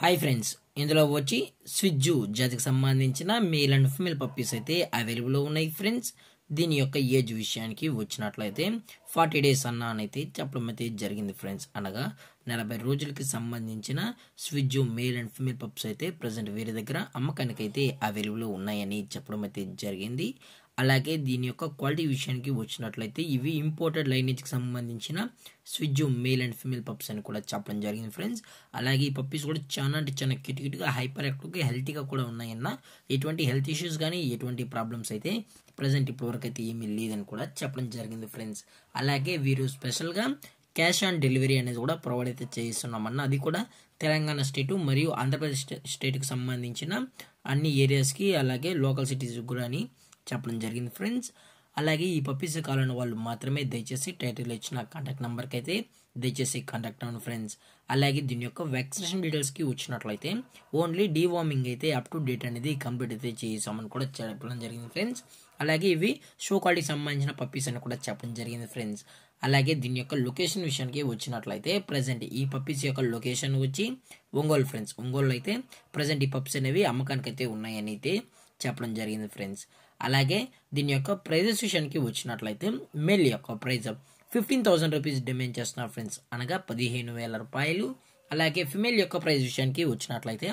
hi friends ఇందులో వచ్చి స్విజ్జు జాతికి సంబంధించిన మేల్ అండ్ ఫిమేల్ పప్పీస్ అయితే అవైలబుల్లో ఉన్నాయి ఫ్రెండ్స్ దీని యొక్క ఏజ్ విషయానికి వచ్చినట్లయితే ఫార్టీ డేస్ అన్న అయితే చెప్పడం అయితే జరిగింది ఫ్రెండ్స్ అనగా నలభై రోజులకి సంబంధించిన స్విజ్జు మేల్ అండ్ ఫిమేల్ పప్స్ అయితే ప్రజెంట్ వేరే దగ్గర అమ్మకానికి అయితే అవైలబుల్లో ఉన్నాయని చెప్పడం అయితే జరిగింది అలాగే దీని యొక్క క్వాలిటీ విషయానికి వచ్చినట్లయితే ఇవి ఇంపోర్టెడ్ లైనేజ్కి సంబంధించిన స్విజ్ మేల్ అండ్ ఫిమేల్ పప్స్ అని కూడా చెప్పడం జరిగింది ఫ్రెండ్స్ అలాగే ఈ పప్పీస్ కూడా చాలా అంటే చాలా కిటికిటిగా హైపర్ యాక్టివ్గా హెల్తీగా కూడా ఉన్నాయన్న ఎటువంటి హెల్త్ ఇష్యూస్ కానీ ఎటువంటి ప్రాబ్లమ్స్ అయితే ప్రజెంట్ ఇప్పటివరకు అయితే ఏమీ లేదని కూడా చెప్పడం జరిగింది ఫ్రెండ్స్ అలాగే వీరు స్పెషల్గా క్యాష్ ఆన్ డెలివరీ అనేది కూడా ప్రొవైడ్ అయితే చేస్తున్నామన్న అది కూడా తెలంగాణ స్టేటు మరియు ఆంధ్రప్రదేశ్ స్టేట్కి సంబంధించిన అన్ని ఏరియాస్కి అలాగే లోకల్ సిటీస్కి కూడా అని చెప్పడం జరిగింది ఫ్రెండ్స్ అలాగే ఈ పప్పీస్ కావాలని వాళ్ళు మాత్రమే దయచేసి టైటిల్ ఇచ్చిన కాంటాక్ట్ నెంబర్కి అయితే దయచేసి కాంటాక్ట్ అవ్వండి ఫ్రెండ్స్ అలాగే దీని యొక్క వ్యాక్సినేషన్ డీటెయిల్స్కి వచ్చినట్లయితే ఓన్లీ డీవార్మింగ్ అయితే అప్ టు డేట్ అనేది కంప్లీట్ అయితే చేసామని కూడా చెప్పడం జరిగింది ఫ్రెండ్స్ అలాగే ఇవి షో క్వాలిటీకి సంబంధించిన పప్పీస్ అని కూడా చెప్పడం జరిగింది ఫ్రెండ్స్ అలాగే దీని యొక్క లొకేషన్ విషయానికి వచ్చినట్లయితే ప్రజెంట్ ఈ పప్పీస్ యొక్క లొకేషన్ వచ్చి ఒంగోలు ఫ్రెండ్స్ ఒంగోలు అయితే ప్రజెంట్ ఈ పప్స్ అనేవి అమ్మకానికి అయితే ఉన్నాయని అయితే చెప్పడం జరిగింది ఫ్రెండ్స్ అలాగే దీని యొక్క ప్రైజెస్ విషయానికి వచ్చినట్లయితే మెల్ యొక్క price fifteen thousand rupees demand చేస్తున్నారు ఫ్రెండ్స్ అనగా పదిహేను వేల రూపాయలు అలాగే ఫిమేల్ యొక్క ప్రైజ్ విషయానికి వచ్చినట్లయితే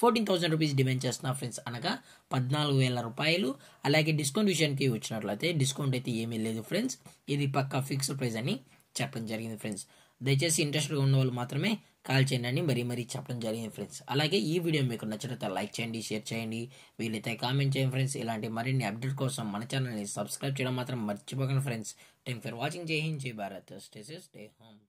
ఫోర్టీన్ థౌసండ్ రూపీస్ డిమాండ్ చేస్తున్నారు ఫ్రెండ్స్ అనగా పద్నాలుగు వేల రూపాయలు అలాగే డిస్కౌంట్ విషయానికి వచ్చినట్లయితే డిస్కౌంట్ అయితే ఏమీ లేదు ఫ్రెండ్స్ ఇది పక్కా ఫిక్స్డ్ ప్రైజ్ అని చెప్పడం జరిగింది ఫ్రెండ్స్ దయచేసి ఇంట్రెస్ట్గా ఉన్న వాళ్ళు మాత్రమే కాల్ చేయండి మరీ మరీ చెప్పడం జరిగింది ఫ్రెండ్స్ అలాగే ఈ వీడియో మీకు నచ్చినట్లయితే లైక్ చేయండి షేర్ చేయండి వీలైతే కామెంట్ చేయండి ఫ్రెండ్స్ ఇలాంటి మరిన్ని అప్డేట్ కోసం మన ఛానల్ని సబ్స్క్రైబ్ చేయడం మాత్రం మర్చిపోకండి ఫ్రెండ్స్ థ్యాంక్ ఫర్ వాచింగ్ జై హింద్ జై భారత్ స్టే స్టే హోమ్